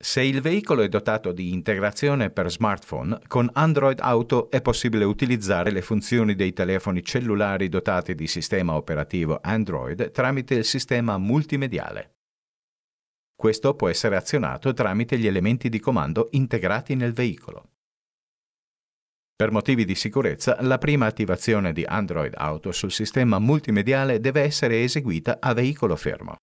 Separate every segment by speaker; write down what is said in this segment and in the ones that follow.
Speaker 1: Se il veicolo è dotato di integrazione per smartphone, con Android Auto è possibile utilizzare le funzioni dei telefoni cellulari dotati di sistema operativo Android tramite il sistema multimediale. Questo può essere azionato tramite gli elementi di comando integrati nel veicolo. Per motivi di sicurezza, la prima attivazione di Android Auto sul sistema multimediale deve essere eseguita a veicolo fermo.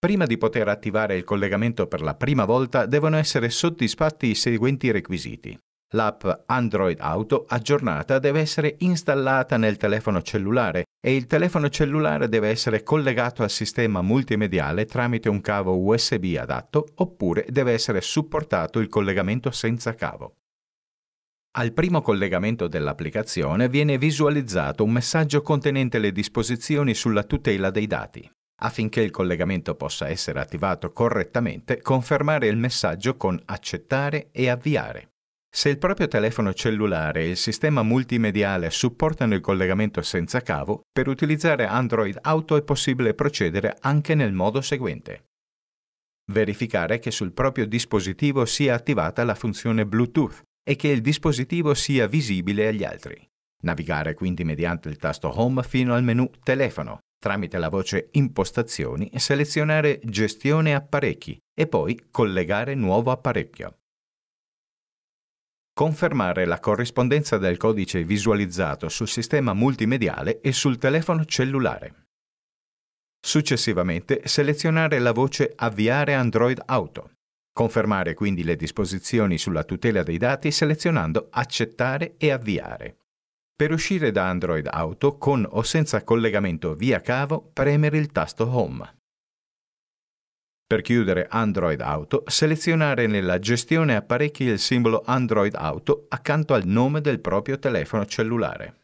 Speaker 1: Prima di poter attivare il collegamento per la prima volta devono essere soddisfatti i seguenti requisiti. L'app Android Auto aggiornata deve essere installata nel telefono cellulare e il telefono cellulare deve essere collegato al sistema multimediale tramite un cavo USB adatto oppure deve essere supportato il collegamento senza cavo. Al primo collegamento dell'applicazione viene visualizzato un messaggio contenente le disposizioni sulla tutela dei dati. Affinché il collegamento possa essere attivato correttamente, confermare il messaggio con accettare e avviare. Se il proprio telefono cellulare e il sistema multimediale supportano il collegamento senza cavo, per utilizzare Android Auto è possibile procedere anche nel modo seguente. Verificare che sul proprio dispositivo sia attivata la funzione Bluetooth e che il dispositivo sia visibile agli altri. Navigare quindi mediante il tasto Home fino al menu Telefono tramite la voce Impostazioni, selezionare Gestione apparecchi e poi Collegare nuovo apparecchio. Confermare la corrispondenza del codice visualizzato sul sistema multimediale e sul telefono cellulare. Successivamente selezionare la voce Avviare Android Auto. Confermare quindi le disposizioni sulla tutela dei dati selezionando Accettare e Avviare. Per uscire da Android Auto con o senza collegamento via cavo, premere il tasto Home. Per chiudere Android Auto, selezionare nella gestione apparecchi il simbolo Android Auto accanto al nome del proprio telefono cellulare.